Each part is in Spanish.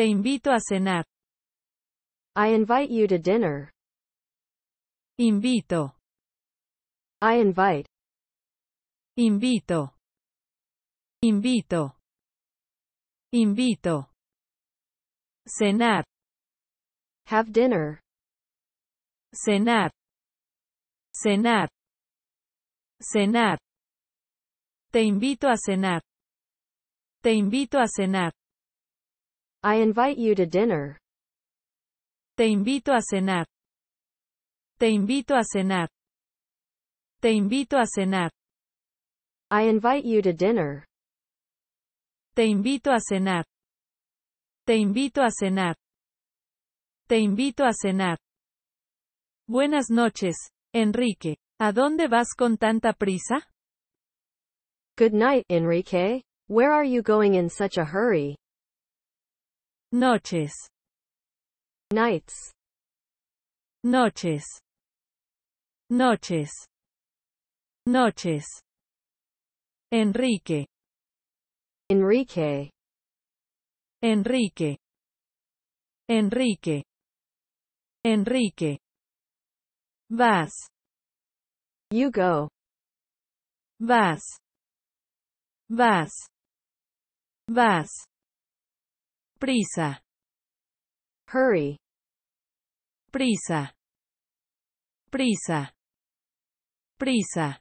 Te invito a cenar. I invite you to dinner. Invito. I invite. Invito. Invito. Invito. Cenar. Have dinner. Cenar. Cenar. Cenar. Te invito a cenar. Te invito a cenar. I invite you to dinner. Te invito a cenar. Te invito a cenar. Te invito a cenar. I invite you to dinner. Te invito a cenar. Te invito a cenar. Te invito a cenar. Buenas noches, Enrique. ¿A dónde vas con tanta prisa? Good night, Enrique. Where are you going in such a hurry? Noches. Nights. Noches. Noches. Noches. Enrique. Enrique. Enrique. Enrique. Enrique. Vas. You go. Vas. Vas. Vas prisa, hurry, prisa, prisa, prisa.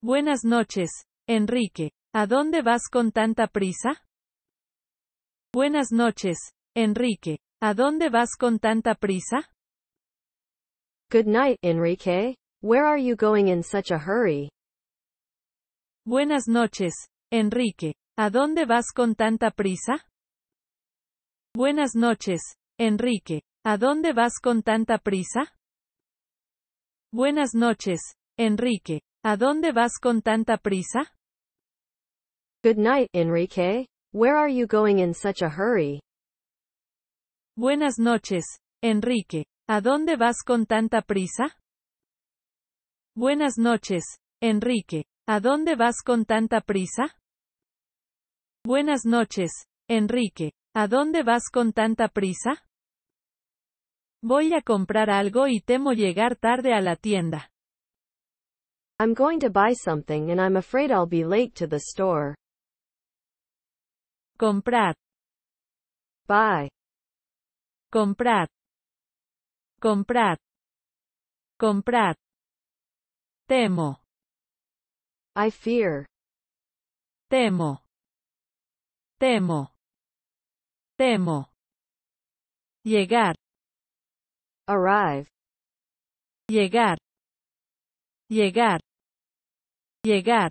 Buenas noches, Enrique. ¿A dónde vas con tanta prisa? Buenas noches, Enrique. ¿A dónde vas con tanta prisa? Good night, Enrique. Where are you going in such a hurry? Buenas noches, Enrique. ¿A dónde vas con tanta prisa? Buenas noches, Enrique. ¿A dónde vas con tanta prisa? Buenas noches, Enrique. ¿A dónde vas con tanta prisa? Good night, Enrique. Where are you going in such a hurry? Buenas noches, Enrique. ¿A dónde vas con tanta prisa? Buenas noches, Enrique. ¿A dónde vas con tanta prisa? Buenas noches, Enrique. ¿A dónde vas con tanta prisa? Voy a comprar algo y temo llegar tarde a la tienda. I'm going to buy something and I'm afraid I'll be late to the store. Comprar. Buy. Comprar. Comprar. Comprar. Temo. I fear. Temo. Temo. Temo. Llegar. Arrive. Llegar. Llegar. Llegar.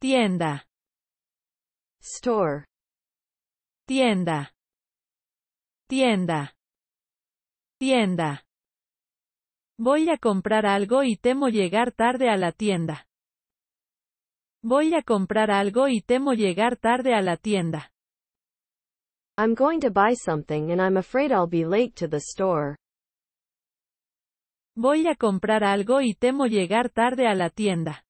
Tienda. Store. Tienda. Tienda. Tienda. Voy a comprar algo y temo llegar tarde a la tienda. Voy a comprar algo y temo llegar tarde a la tienda. I'm going to buy something and I'm afraid I'll be late to the store. Voy a comprar algo y temo llegar tarde a la tienda.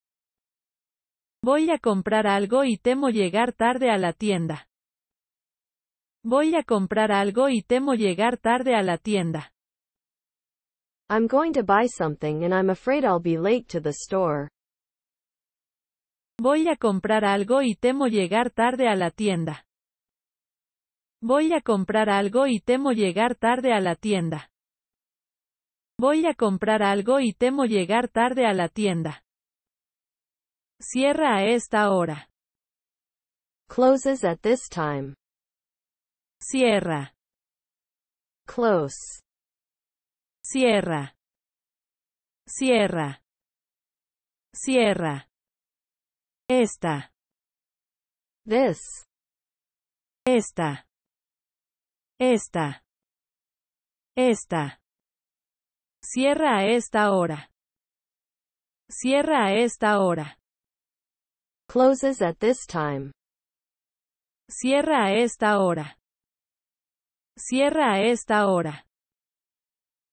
Voy a comprar algo y temo llegar tarde a la tienda. Voy a comprar algo y temo llegar tarde a la tienda. I'm going to buy something and I'm afraid I'll be late to the store. Voy a comprar algo y temo llegar tarde a la tienda. Voy a comprar algo y temo llegar tarde a la tienda. Voy a comprar algo y temo llegar tarde a la tienda. Cierra a esta hora. Closes at this time. Cierra. Close. Cierra. Cierra. Cierra. Esta. This. Esta. Esta. Esta. Cierra a esta hora. Cierra a esta hora. Closes at this time. Cierra a esta hora. Cierra a esta hora.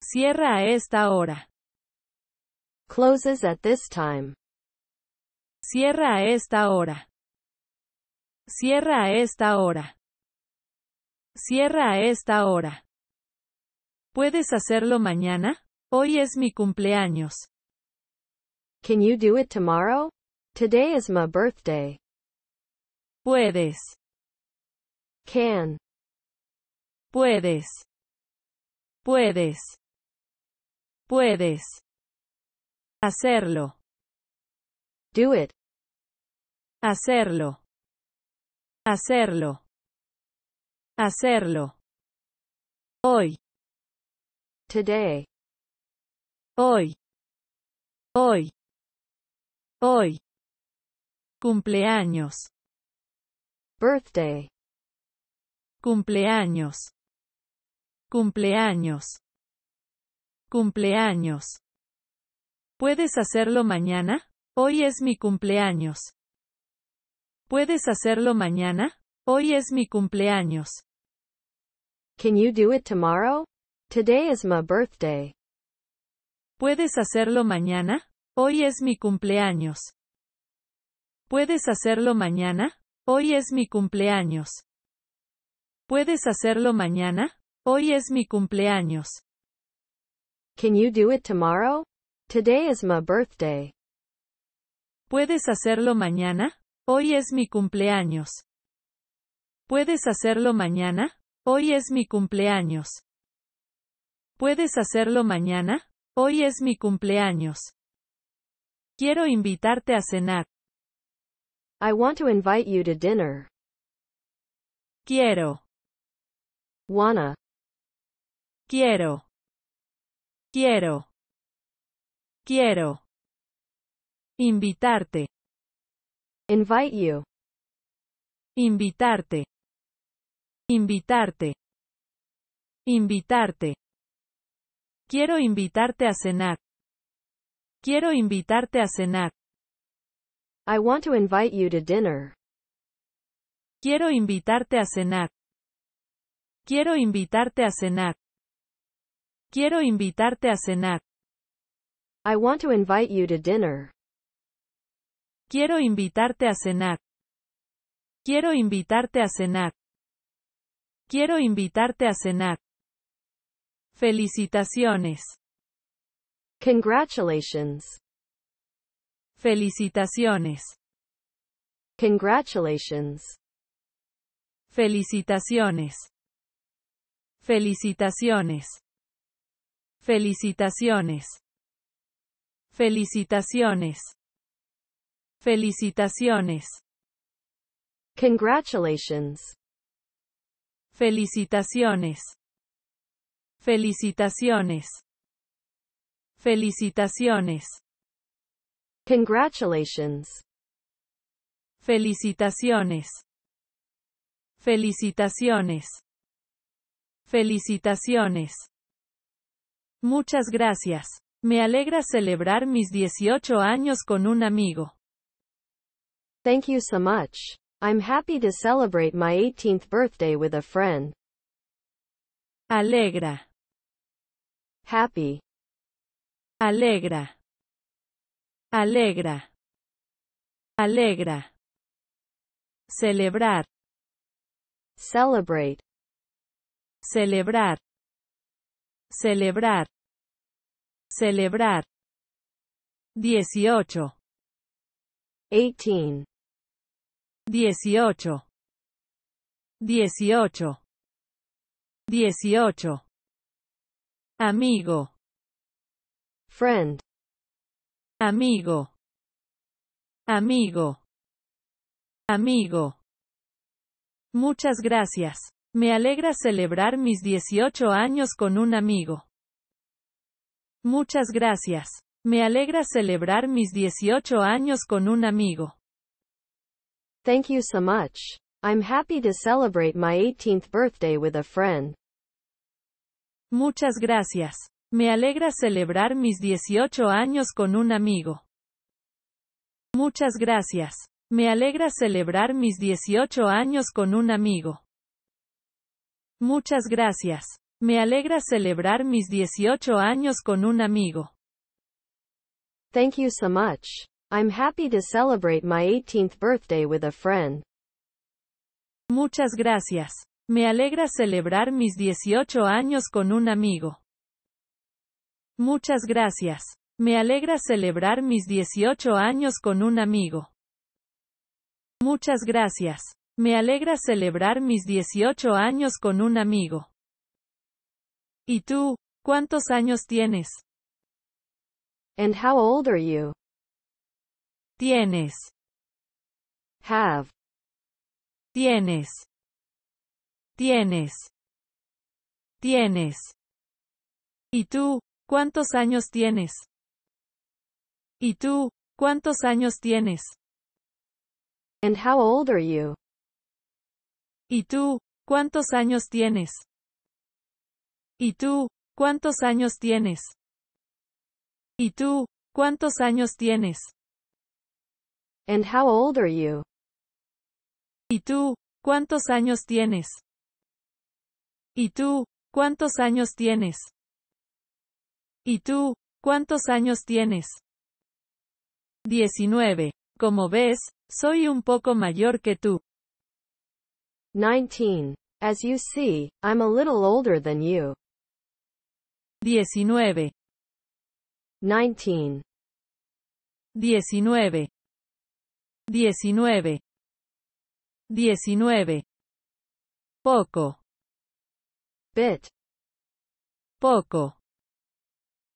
Cierra a esta hora. Closes at this time. Cierra a esta hora. Cierra a esta hora. Cierra a esta hora. ¿Puedes hacerlo mañana? Hoy es mi cumpleaños. Can you do it tomorrow? Today is my birthday. Puedes. Can. Puedes. Puedes. Puedes. Hacerlo. Do it. Hacerlo. Hacerlo. Hacerlo. Hoy. Today. Hoy. Hoy. Hoy. Cumpleaños. Birthday. Cumpleaños. Cumpleaños. Cumpleaños. ¿Puedes hacerlo mañana? Hoy es mi cumpleaños. ¿Puedes hacerlo mañana? Hoy es mi cumpleaños. Can you do it tomorrow? Today is my birthday. ¿Puedes hacerlo mañana? Hoy es mi cumpleaños. ¿Puedes hacerlo mañana? Hoy es mi cumpleaños. ¿Puedes hacerlo mañana? Hoy es mi cumpleaños. Can you do it tomorrow? Today is my birthday. ¿Puedes hacerlo mañana? Hoy es mi cumpleaños. ¿Puedes hacerlo mañana? Hoy es mi cumpleaños. ¿Puedes hacerlo mañana? Hoy es mi cumpleaños. Quiero invitarte a cenar. I want to invite you to dinner. Quiero. Wanna. Quiero. Quiero. Quiero. Invitarte. Invite you. Invitarte. Invitarte. Invitarte. Quiero invitarte a cenar. Quiero invitarte a cenar. I want to invite you to dinner. Quiero invitarte a cenar. Quiero invitarte a cenar. Quiero invitarte a cenar. I want to invite you to dinner. Quiero invitarte a cenar. Quiero invitarte a cenar. Quiero invitarte a cenar. Felicitaciones. Congratulations. Felicitaciones. Congratulations. Felicitaciones. Felicitaciones. Felicitaciones. Felicitaciones. Felicitaciones. Congratulations. Felicitaciones. Felicitaciones. Felicitaciones. Congratulations. Felicitaciones. Felicitaciones. Felicitaciones. Muchas gracias. Me alegra celebrar mis 18 años con un amigo. Thank you so much. I'm happy to celebrate my 18th birthday with a friend. Alegra. Happy. Alegra. Alegra. Alegra. Celebrar. Celebrate. Celebrar. Celebrar. Celebrar. 18. 18. 18, 18, 18, Amigo. Friend. Amigo. Amigo. Amigo. Muchas gracias. Me alegra celebrar mis 18 años con un amigo. Muchas gracias. Me alegra celebrar mis 18 años con un amigo. Thank you so much. I'm happy to celebrate my 18th birthday with a friend. Muchas gracias. Me alegra celebrar mis 18 años con un amigo. Muchas gracias. Me alegra celebrar mis 18 años con un amigo. Muchas gracias. Me alegra celebrar mis 18 años con un amigo. Thank you so much. I'm happy to celebrate my 18th birthday with a friend. Muchas gracias. Me alegra celebrar mis 18 años con un amigo. Muchas gracias. Me alegra celebrar mis 18 años con un amigo. Muchas gracias. Me alegra celebrar mis 18 años con un amigo. ¿Y tú, cuántos años tienes? And how old are you? Tienes. Have. Tienes. Tienes. Tienes. ¿Y tú, cuántos años tienes? ¿Y tú, cuántos años tienes? And how old are you? ¿Y tú, cuántos años tienes? ¿Y tú, cuántos años tienes? ¿Y tú, cuántos años tienes? And how old are you? ¿Y tú? ¿Cuántos años tienes? ¿Y tú? ¿Cuántos años tienes? ¿Y tú? ¿Cuántos años tienes? 19. Como ves, soy un poco mayor que tú. 19. As you see, I'm a little older than you. 19. 19. 19. Diecinueve, diecinueve, Poco. Bit. Poco.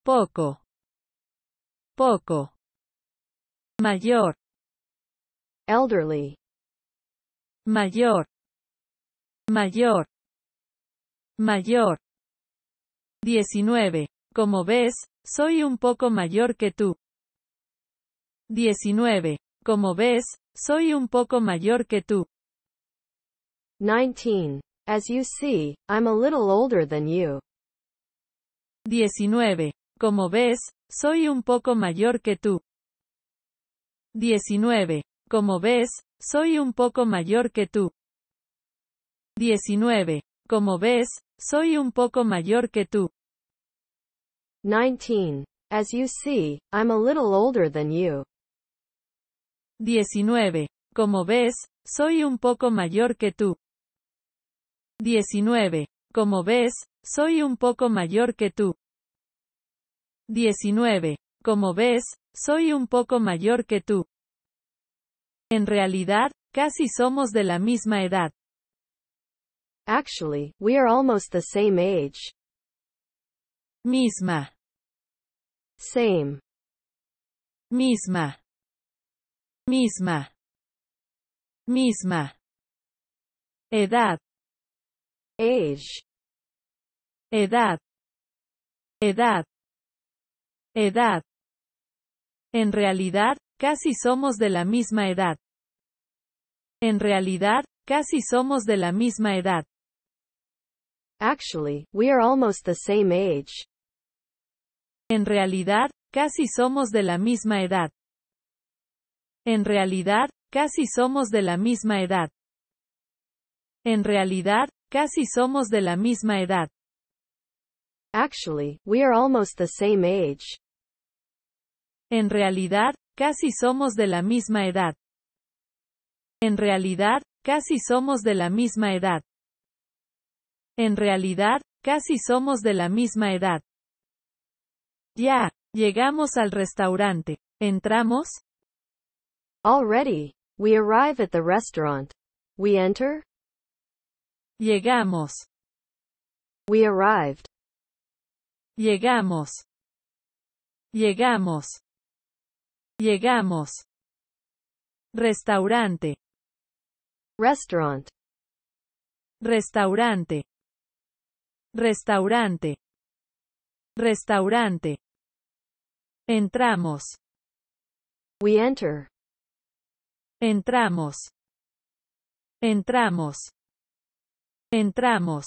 Poco. Poco. Mayor. Elderly. Mayor. Mayor. Mayor. Diecinueve, Como ves, soy un poco mayor que tú. Como ves, soy un poco mayor que tú. 19. As you see, I'm a little older than you. 19. Como ves, soy un poco mayor que tú. 19. Como ves, soy un poco mayor que tú. 19. Como ves, soy un poco mayor que tú. 19. As you see, I'm a little older than you. 19. Como ves, soy un poco mayor que tú. 19. Como ves, soy un poco mayor que tú. 19. Como ves, soy un poco mayor que tú. En realidad, casi somos de la misma edad. Actually, we are almost the same age. Misma. Same. Misma misma, misma, edad, age, edad, edad, edad. En realidad, casi somos de la misma edad. En realidad, casi somos de la misma edad. Actually, we are almost the same age. En realidad, casi somos de la misma edad. En realidad, casi somos de la misma edad. En realidad, casi somos de la misma edad. Actually, we are almost the same age. En realidad, casi somos de la misma edad. En realidad, casi somos de la misma edad. En realidad, casi somos de la misma edad. Ya, llegamos al restaurante. ¿Entramos? Already. We arrive at the restaurant. We enter. Llegamos. We arrived. Llegamos. Llegamos. Llegamos. Restaurante. Restaurant. Restaurante. Restaurante. Restaurante. Entramos. We enter. Entramos. Entramos. Entramos.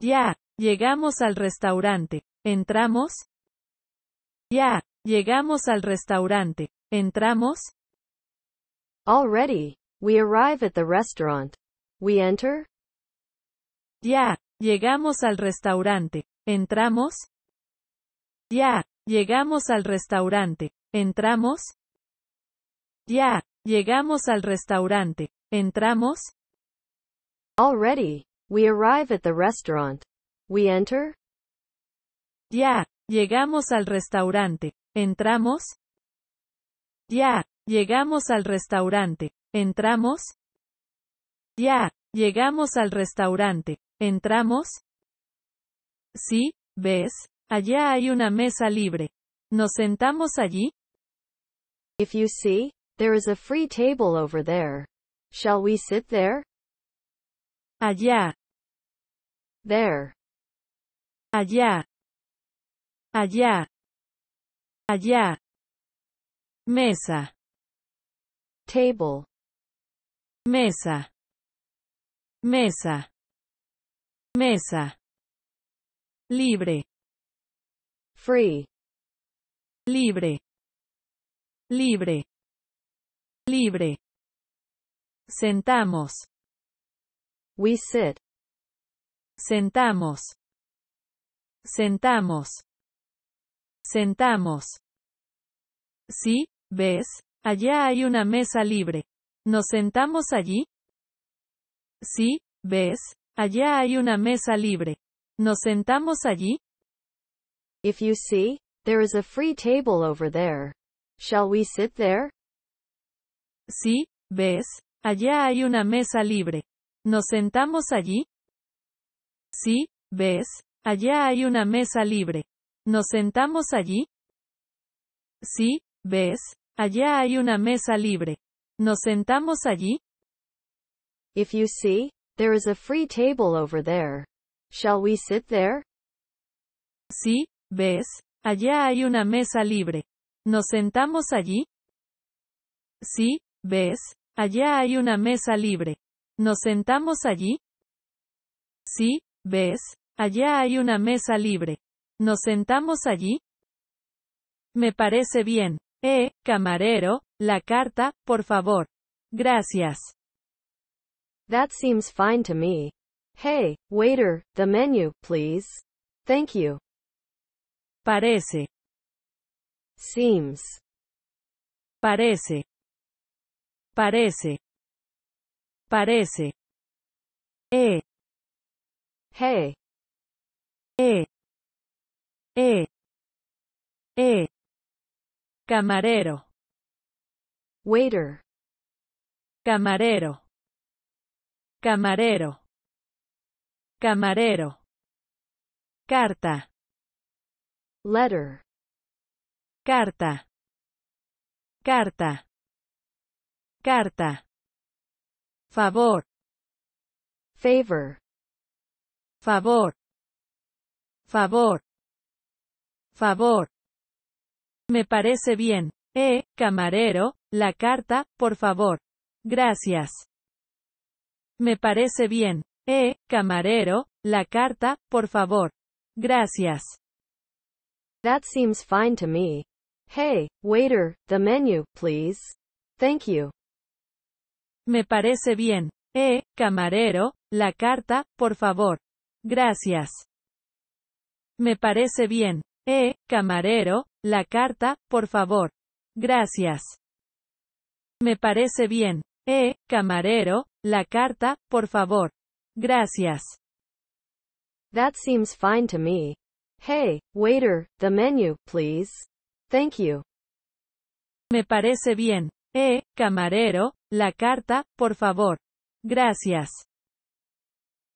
Ya, llegamos al restaurante. ¿Entramos? Ya, llegamos al restaurante. ¿Entramos? Already, we arrive at the restaurant. We enter? Ya, llegamos al restaurante. ¿Entramos? Ya, llegamos al restaurante. ¿Entramos? Ya, llegamos al restaurante. ¿Entramos? Already, we arrive at the restaurant. We enter? Ya, llegamos al restaurante. ¿Entramos? Ya, llegamos al restaurante. ¿Entramos? Ya, llegamos al restaurante. ¿Entramos? Sí, ves, allá hay una mesa libre. ¿Nos sentamos allí? If you see, There is a free table over there. Shall we sit there? Allá. There. Allá. Allá. Allá. Mesa. Table. Mesa. Mesa. Mesa. Libre. Free. Libre. Libre. Libre. Sentamos. We sit. Sentamos. Sentamos. Sentamos. Sí, ves, allá hay una mesa libre. ¿Nos sentamos allí? Sí, ves, allá hay una mesa libre. ¿Nos sentamos allí? If you see, there is a free table over there. Shall we sit there? Sí, ves, allá hay una mesa libre. ¿Nos sentamos allí? Sí, ves, allá hay una mesa libre. ¿Nos sentamos allí? Sí, ves, allá hay una mesa libre. ¿Nos sentamos allí? If you see, there is a free table over there. Shall we sit there? Sí, ves, allá hay una mesa libre. ¿Nos sentamos allí? Sí, ¿Ves? Allá hay una mesa libre. ¿Nos sentamos allí? Sí, ¿ves? Allá hay una mesa libre. ¿Nos sentamos allí? Me parece bien. Eh, camarero, la carta, por favor. Gracias. That seems fine to me. Hey, waiter, the menu, please. Thank you. Parece. Seems. Parece. Parece. Parece. E. Hey. eh, E. E. Camarero. Waiter. Camarero. Camarero. Camarero. Carta. Letter. Carta. Carta. Carta. Favor. Favor. Favor. Favor. Favor. Me parece bien. Eh, camarero, la carta, por favor. Gracias. Me parece bien. Eh, camarero, la carta, por favor. Gracias. That seems fine to me. Hey, waiter, the menu, please. Thank you. Me parece bien. Eh, camarero, la carta, por favor. Gracias. Me parece bien. Eh, camarero, la carta, por favor. Gracias. Me parece bien. Eh, camarero, la carta, por favor. Gracias. That seems fine to me. Hey, waiter, the menu, please. Thank you. Me parece bien. Eh, camarero, la carta, por favor. Gracias.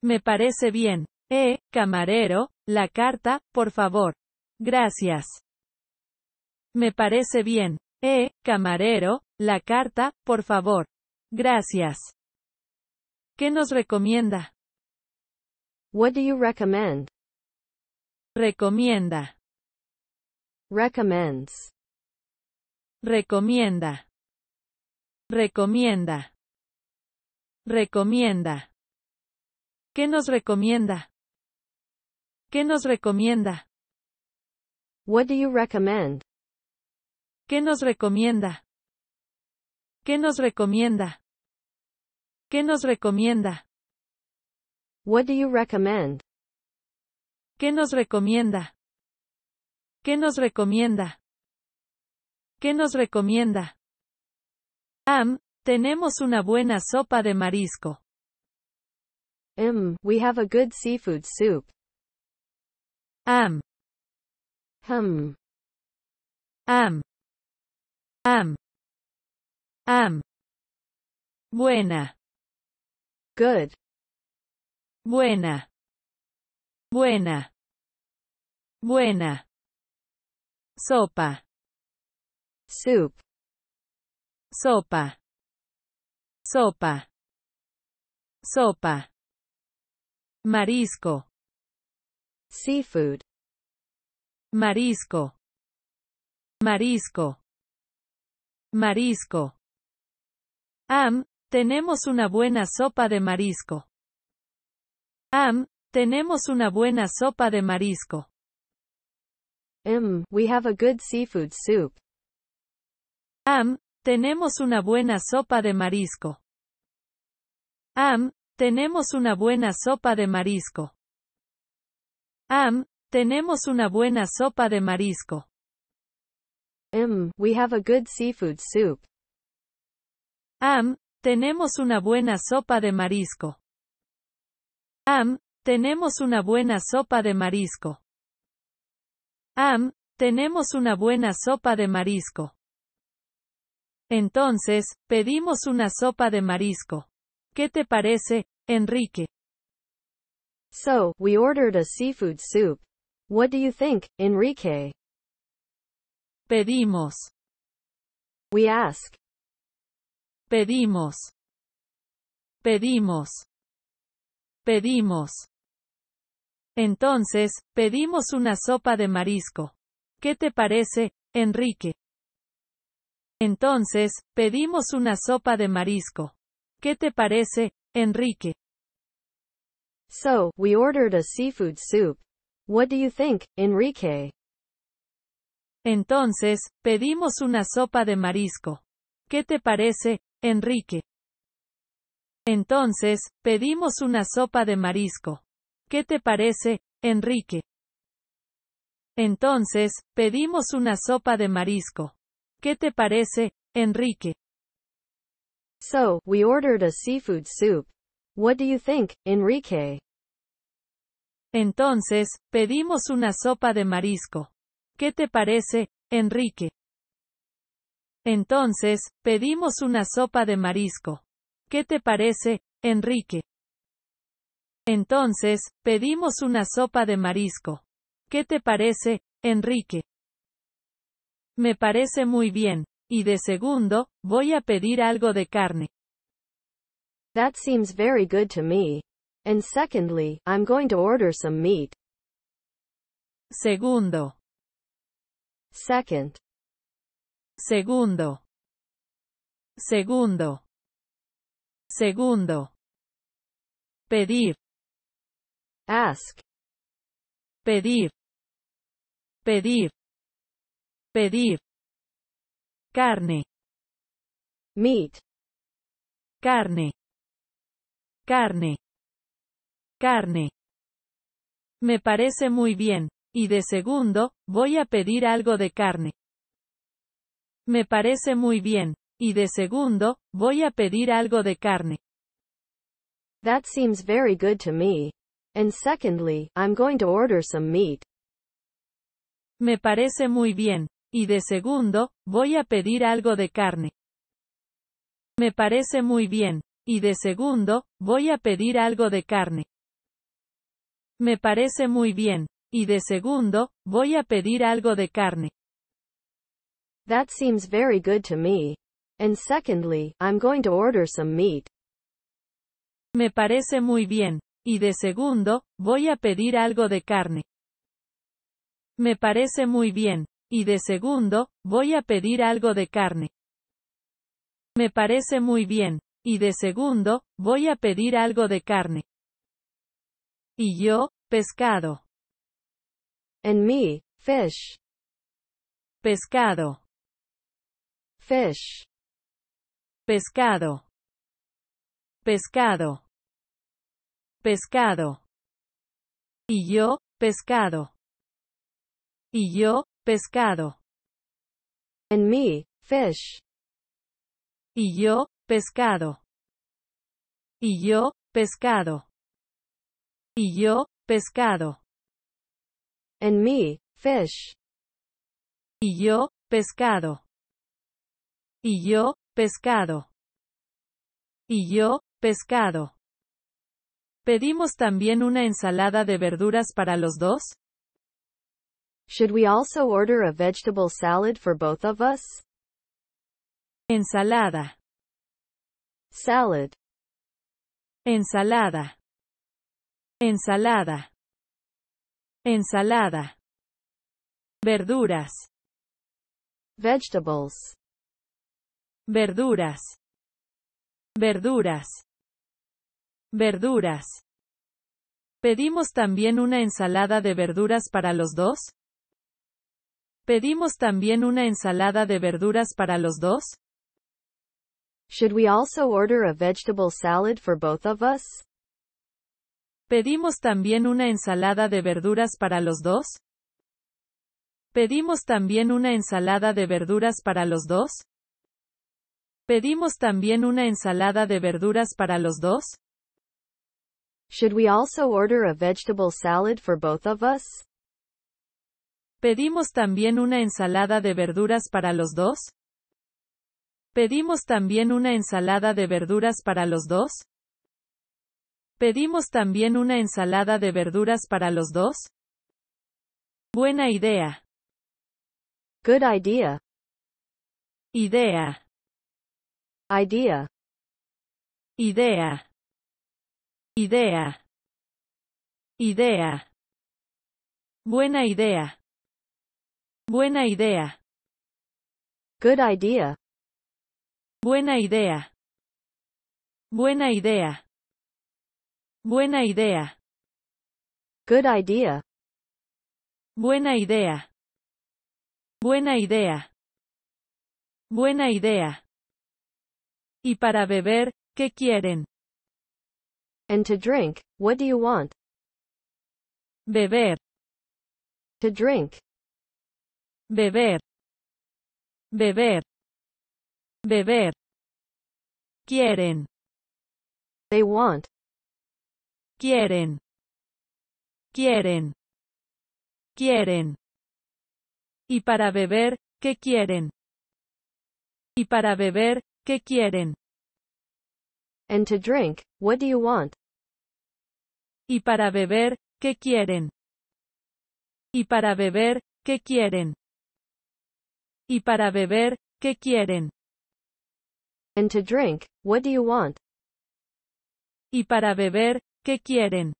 Me parece bien. Eh, camarero, la carta, por favor. Gracias. Me parece bien. Eh, camarero, la carta, por favor. Gracias. ¿Qué nos recomienda? What do you recommend? Recomienda. Recommends. Recomienda. Recomienda. Recomienda. ¿Qué nos recomienda? ¿Qué nos recomienda? What do you recommend? ¿Qué nos recomienda? ¿Qué nos recomienda? ¿Qué nos recomienda? What do you recommend? ¿Qué nos recomienda? ¿Qué nos recomienda? ¿Qué nos recomienda? Am, tenemos una buena sopa de marisco. M, em, we have a good seafood soup. Am. Hum. Am. Am. Am. Buena. Good. Buena. Buena. Buena. Sopa. Soup sopa, sopa, sopa, marisco, seafood, marisco, marisco, marisco. Am, tenemos una buena sopa de marisco. Am, tenemos una buena sopa de marisco. M, em, we have a good seafood soup. Am, tenemos una buena sopa de marisco. Am, tenemos una buena sopa de marisco. Am, tenemos una buena sopa de marisco. Am, we have a good seafood soup. Am, tenemos una buena sopa de marisco. Am, tenemos una buena sopa de marisco. Am, tenemos una buena sopa de marisco. Entonces, pedimos una sopa de marisco. ¿Qué te parece, Enrique? So, we ordered a seafood soup. What do you think, Enrique? Pedimos. We ask. Pedimos. Pedimos. Pedimos. Entonces, pedimos una sopa de marisco. ¿Qué te parece, Enrique? Entonces, pedimos una sopa de marisco. ¿Qué te parece, Enrique? So, we ordered a seafood soup. What do you think, Enrique? Entonces, pedimos una sopa de marisco. ¿Qué te parece, Enrique? Entonces, pedimos una sopa de marisco. ¿Qué te parece, Enrique? Entonces, pedimos una sopa de marisco. ¿Qué te parece, Enrique? So, we ordered a seafood soup. What do you think, Enrique? Entonces, pedimos una sopa de marisco. ¿Qué te parece, Enrique? Entonces, pedimos una sopa de marisco. ¿Qué te parece, Enrique? Entonces, pedimos una sopa de marisco. ¿Qué te parece, Enrique? Me parece muy bien. Y de segundo, voy a pedir algo de carne. That seems very good to me. And secondly, I'm going to order some meat. Segundo. Second. Segundo. Segundo. Segundo. Pedir. Ask. Pedir. Pedir pedir carne meat carne carne carne me parece muy bien y de segundo voy a pedir algo de carne me parece muy bien y de segundo voy a pedir algo de carne That seems very good to me. And secondly, I'm going to order some meat. Me parece muy bien, y de segundo, voy a pedir algo de carne. Me parece muy bien. Y de segundo, voy a pedir algo de carne. Me parece muy bien. Y de segundo, voy a pedir algo de carne. That seems very good to me. And secondly, I'm going to order some meat. Me parece muy bien. Y de segundo, voy a pedir algo de carne. Me parece muy bien. Y de segundo, voy a pedir algo de carne. Me parece muy bien. Y de segundo, voy a pedir algo de carne. Y yo, pescado. en me, fish. Pescado. Fish. Pescado. Pescado. Pescado. Y yo, pescado. Y yo, pescado. En mí, fish. Y yo, pescado. Y yo, pescado. Y yo, pescado. En mí, fish. Y yo, pescado. Y yo, pescado. Y yo, pescado. ¿Pedimos también una ensalada de verduras para los dos? Should we also order a vegetable salad for both of us? Ensalada. Salad. Ensalada. Ensalada. Ensalada. Verduras. Vegetables. Verduras. Verduras. Verduras. ¿Pedimos también una ensalada de verduras para los dos? ¿Pedimos también una ensalada de verduras para los dos? Should we also order a vegetable salad for both of us? ¿Pedimos también una ensalada de verduras para los dos? ¿Pedimos también una ensalada de verduras para los dos? ¿Pedimos también una ensalada de verduras para los dos? Should we also order a vegetable salad for both of us? ¿Pedimos también una ensalada de verduras para los dos? ¿Pedimos también una ensalada de verduras para los dos? ¿Pedimos también una ensalada de verduras para los dos? Buena idea. Good idea. Idea. Idea. Idea. Idea. Idea. Buena idea. Buena idea. Good idea. Buena idea. Buena idea. Buena idea. Good idea. Buena idea. Buena idea. Buena idea. Y para beber, ¿qué quieren? And to drink, what do you want? Beber. To drink beber, beber, beber. Quieren. They want. Quieren. Quieren. Quieren. Y para beber, ¿qué quieren? Y para beber, ¿qué quieren? And to drink, what do you want? Y para beber, ¿qué quieren? Y para beber, ¿qué quieren? Y para beber, ¿qué quieren? And to drink, what do you want? Y para beber, ¿qué quieren?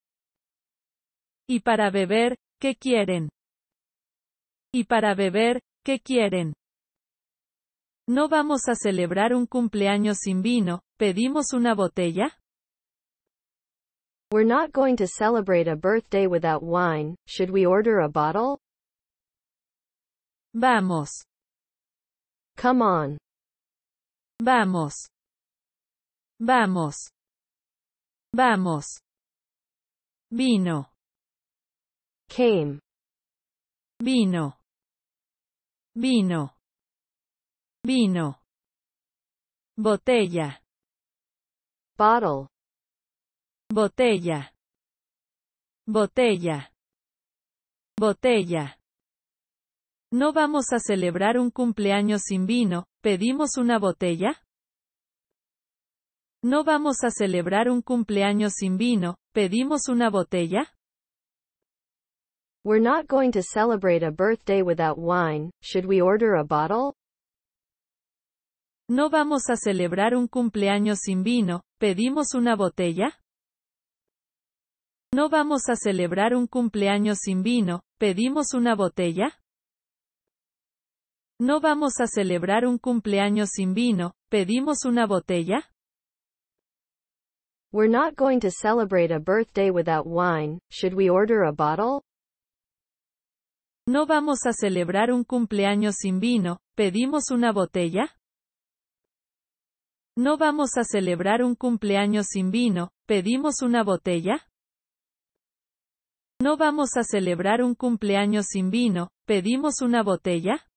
Y para beber, ¿qué quieren? Y para beber, ¿qué quieren? ¿No vamos a celebrar un cumpleaños sin vino? ¿Pedimos una botella? We're not going to celebrate a birthday without wine. Should we order a bottle? Vamos. Come on. Vamos. Vamos. Vamos. Vino. Came. Vino. Vino. Vino. Botella. Bottle. Botella. Botella. Botella. ¿No vamos a celebrar un cumpleaños sin vino? ¿Pedimos una botella? ¿No vamos a celebrar un cumpleaños sin vino? ¿Pedimos una botella? We're not going to celebrate a birthday without wine. Should we order a bottle? ¿No vamos a celebrar un cumpleaños sin vino? ¿Pedimos una botella? ¿No vamos a celebrar un cumpleaños sin vino? ¿Pedimos una botella? ¿No vamos a celebrar un cumpleaños sin vino? ¿Pedimos una botella? We're not going to celebrate a birthday without wine. Should we order a bottle? No vamos a celebrar un cumpleaños sin vino. ¿Pedimos una botella? No vamos a celebrar un cumpleaños sin vino. ¿Pedimos una botella? No vamos a celebrar un cumpleaños sin vino. ¿Pedimos una botella?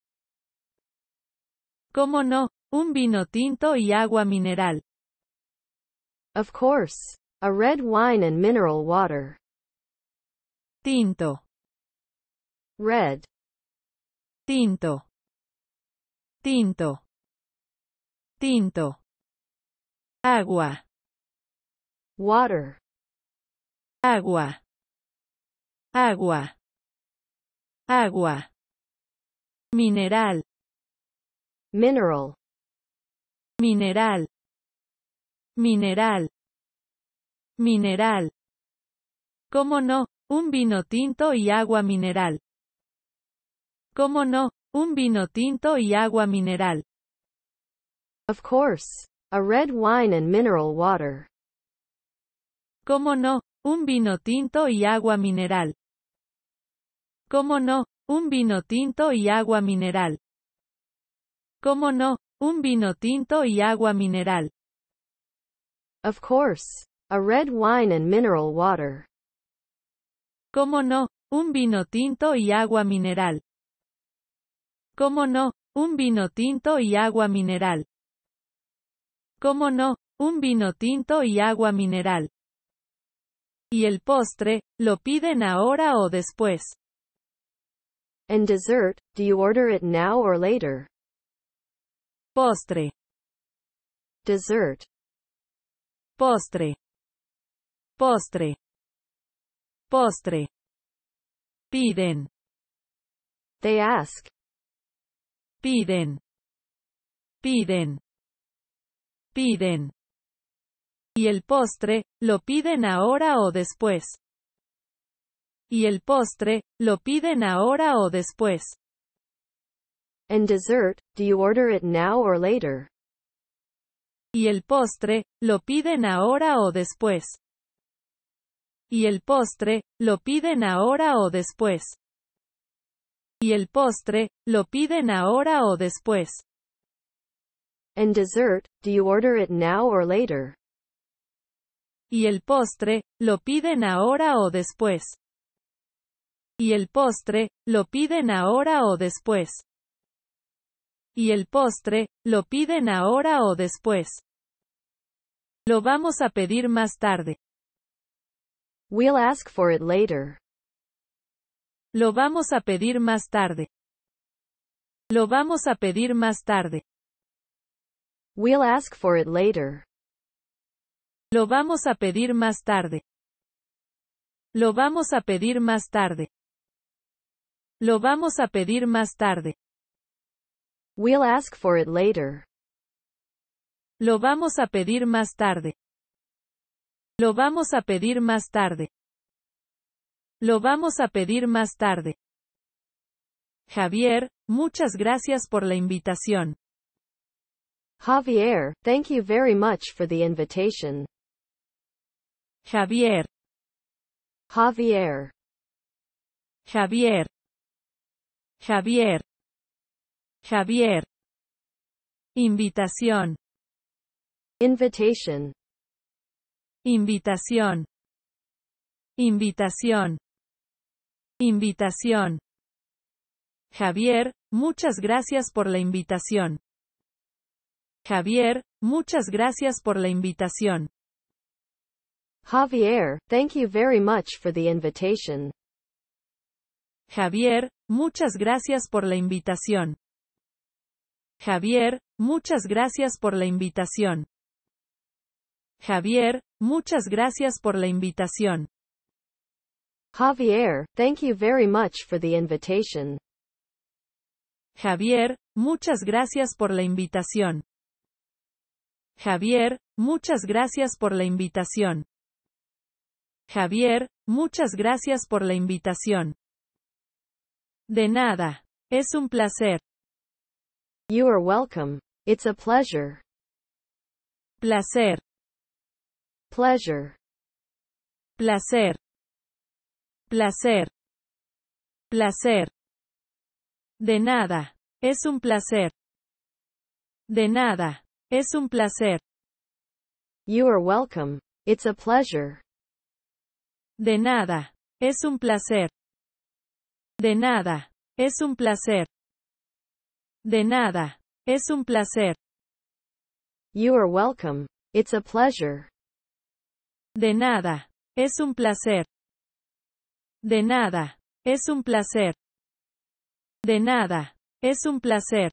¿Cómo no? Un vino tinto y agua mineral. Of course. A red wine and mineral water. Tinto. Red. Tinto. Tinto. Tinto. Agua. Water. Agua. Agua. Agua. Mineral mineral mineral mineral mineral cómo no un vino tinto y agua mineral cómo no un vino tinto y agua mineral of course a red wine and mineral water cómo no un vino tinto y agua mineral cómo no un vino tinto y agua mineral ¿Cómo no? Un vino tinto y agua mineral. Of course. A red wine and mineral water. ¿Cómo no? Un vino tinto y agua mineral. ¿Cómo no? Un vino tinto y agua mineral. ¿Cómo no? Un vino tinto y agua mineral. Y el postre, ¿lo piden ahora o después? And dessert, do you order it now or later? Postre. Dessert. Postre. Postre. Postre. Piden. They ask. Piden. Piden. Piden. Y el postre, lo piden ahora o después. Y el postre, lo piden ahora o después. And dessert, do you order it now or later? Y el postre, ¿lo piden ahora o después? Y el postre, ¿lo piden ahora o después? Y el postre, ¿lo piden ahora o después? And dessert, do you order it now or later? Y el postre, ¿lo piden ahora o después? Y el postre, ¿lo piden ahora o después? Y el postre, lo piden ahora o después. Lo vamos a pedir más tarde. We'll ask for it later. Lo vamos a pedir más tarde. Lo vamos a pedir más tarde. We'll ask for it later. Lo vamos a pedir más tarde. Lo vamos a pedir más tarde. Lo vamos a pedir más tarde. We'll ask for it later. Lo vamos a pedir más tarde. Lo vamos a pedir más tarde. Lo vamos a pedir más tarde. Javier, muchas gracias por la invitación. Javier, thank you very much for the invitation. Javier. Javier. Javier. Javier. Javier. Invitación. Invitación. Invitación. Invitación. Javier, muchas gracias por la invitación. Javier, muchas gracias por la invitación. Javier, thank you very much for the invitation. Javier, muchas gracias por la invitación. Javier, muchas gracias por la invitación. Javier, muchas gracias por la invitación. Javier, thank you very much for the invitation. Javier, muchas gracias por la invitación. Javier, muchas gracias por la invitación. Javier, muchas gracias por la invitación. De nada. Es un placer. You are welcome. It's a pleasure. Placer. Pleasure. Placer. Placer. Placer. De nada. Es un placer. De nada. Es un placer. You are welcome. It's a pleasure. De nada. Es un placer. De nada. Es un placer. De nada. Es un placer. You are welcome. It's a pleasure. De nada. Es un placer. De nada. Es un placer. De nada. Es un placer.